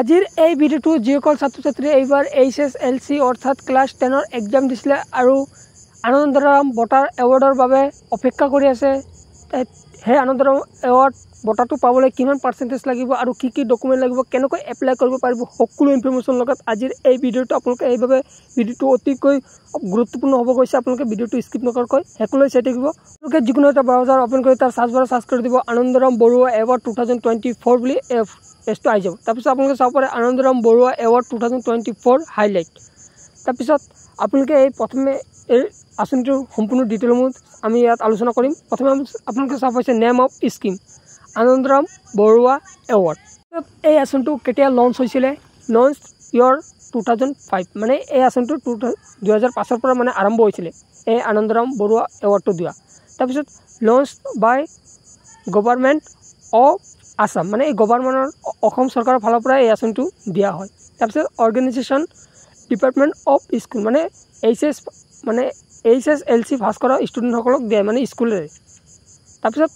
আজির এই ভিডিওটি যিসকল ছাত্র ছাত্রী এইবার এইচ এস এল সি অর্থাৎ ক্লাশ টেনের এক্সাম দিছিল আর আনন্দরাম বটার অ্যাওয়ার্ডর অপেক্ষা করে আছে সেই আনন্দৰাম এৱাৰ্ড বঁটাটো পাবলৈ কিমান পাৰ্চেণ্টেজ লাগিব আৰু কি কি ডকুমেণ্ট লাগিব কেনেকৈ এপ্লাই কৰিব পাৰিব সকলো ইনফৰ্মেশ্যন লগত আজিৰ এই ভিডিঅ'টো আপোনালোকে এইবাবে ভিডিঅ'টো অতিকৈ গুৰুত্বপূৰ্ণ হ'ব গৈছে আপোনালোকে ভিডিঅ'টো স্কিপ নকৰাকৈ সেইকলৈ চাই থাকিব আপোনালোকে যিকোনো এটা ব্ৰাউজাৰ অ'পেন কৰি তাৰ চাৰ্জ বাৰ চাৰ্জ কৰি দিব Anandaram Barua award two thousand twenty four বুলি এফ এছটো আহি যাব তাৰপিছত আপোনালোকে চাব পাৰে Anandaram Barua award two thousand twenty four highlight তাৰপিছত আপোনালোকে এই প্ৰথমে এই আঁচনিটোৰ সম্পূৰ্ণ ডিটেইলসমূহ আমি ইয়াত আলোচনা কৰিম প্ৰথমে আপোনালোকে চাব হৈছে name of scheme Anandaram Barua award এই আঁচনিটো কেতিয়া লঞ্চ হৈছিলে launch year two thousand five মানে এই আঁচনিটো টু দুহেজাৰ পাঁচৰ পৰা মানে আৰম্ভ হৈছিলে এই আনন্দৰাম বৰুৱা এৱাৰ্ডটো দিয়া তাৰপিছত launch by government of Assam মানে এই গভাৰ্মেণ্টৰ অসম চৰকাৰৰ ফালৰ পৰা এই আঁচনিটো দিয়া হয় তাৰপিছত অৰ্গেনাইজেশ্যন ডিপাৰ্টমেণ্ট অফ স্কুল মানে এইচ এছ মানে H S L C pass কৰা ষ্টুডেণ্টসকলক দিয়ে মানে স্কুলেৰে তাৰপিছত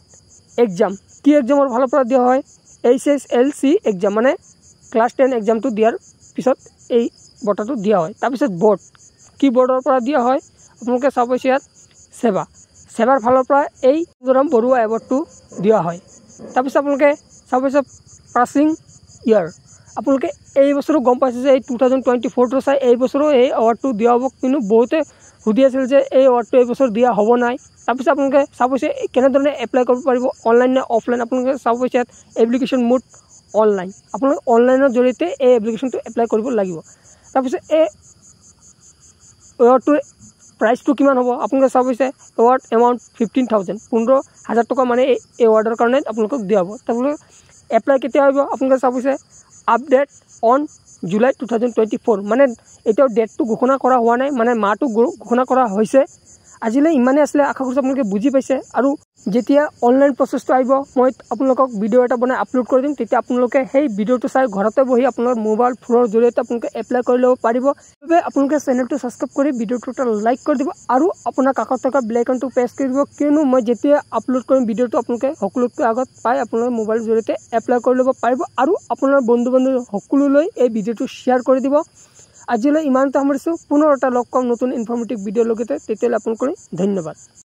এক্সাম কি এক্সামৰ ফালৰ পৰা দিয়া হয় H S L C exam মানে ক্লাছ টেন এক্সামটো দিয়াৰ পিছত এই বঁটাটো দিয়া হয় তাৰপিছত বৰ্ড কি বৰ্ডৰ পৰা দিয়া হয় আপোনালোকে চাব পাইছে ইয়াত চেবা চেবাৰ ফালৰ পৰা এই সুন্দৰম বৰুৱা এৱাৰ্ডটো দিয়া হয় তাৰপিছত আপোনালোকে চাব পাইছে পাছিং ইয়াৰ আপোনালোকে এই বছৰো গম পাইছে যে এই টু থাউজেণ্ড টুৱেণ্টি ফ'ৰটো চাই এই বছৰো এই এৱাৰ্ডটো দিয়া হ'ব কিন্তু বহুতে সুধি আছিল যে এই এৱাৰ্ডটো এই বছৰ দিয়া হ'ব নাই তাৰপিছত আপোনালোকে চাব পাইছে কেনেধৰণে এপ্লাই কৰিব পাৰিব অনলাইন নে অফলাইন আপোনালোকে চাব পাইছে এপ্লিকেশ্যন মোড অনলাইন আপোনালোকে অনলাইনৰ জৰিয়তে এই এপ্লিকেশ্যনটো এপ্লাই কৰিব লাগিব তাৰপিছত এই এৱাৰ্ডটোৰ প্ৰাইচটো কিমান হ'ব আপোনালোকে চাব পাইছে এৱাৰ্ড এমাউণ্ট ফিফটিন থাউজেণ্ড পোন্ধৰ হাজাৰ টকা মানে এই এৱাৰ্ডৰ কাৰণে আপোনালোকক দিয়া হ'ব তাৰপিছত এপ্লাই কেতিয়া হ'ব আপোনালোকে চাব পাইছে update on July two thousand twenty four মানে এতিয়াও ডেটটো ঘোষণা কৰা হোৱা নাই মানে মাহটো ঘোষণা কৰা হৈছে আজিলৈ ইমানেই আছিলে আশা কৰিছোঁ আপোনালোকে বুজি পাইছে আৰু যেতিয়া অনলাইন প্ৰচেছটো আহিব মই আপোনালোকক ভিডিঅ' এটা বনাই আপলোড কৰি দিম তেতিয়া আপোনালোকে সেই ভিডিঅ'টো চাই ঘৰতে বহি আপোনালোকৰ মোবাইল ফোনৰ জৰিয়তে আপোনালোকে এপ্লাই কৰি ল'ব পাৰিব সেইবাবে আপোনালোকে চেনেলটো ছাবস্ক্ৰাইব কৰি ভিডিঅ'টো এটা লাইক কৰি দিব আৰু আপোনাৰ কাষত থকা ব্লেকনটো প্ৰেছ কৰি দিব কিয়নো মই যেতিয়া আপলোড কৰিম ভিডিঅ'টো আপোনালোকে সকলোতকৈ আগত পাই আপোনালোকৰ মোবাইলৰ জৰিয়তে এপ্লাই কৰি ল'ব পাৰিব আৰু আপোনাৰ বন্ধু বান্ধৱী সকলোলৈ এই ভিডিঅ'টো শ্বেয়াৰ কৰি দিব আজিলৈ ইমানটা সামৰিছোঁ পুনৰ এটা লগ পাম নতুন ইনফৰ্মেটিভ ভিডিঅ'ৰ লগতে তেতিয়ালৈ আপোনালোকলৈ ধন্যবাদ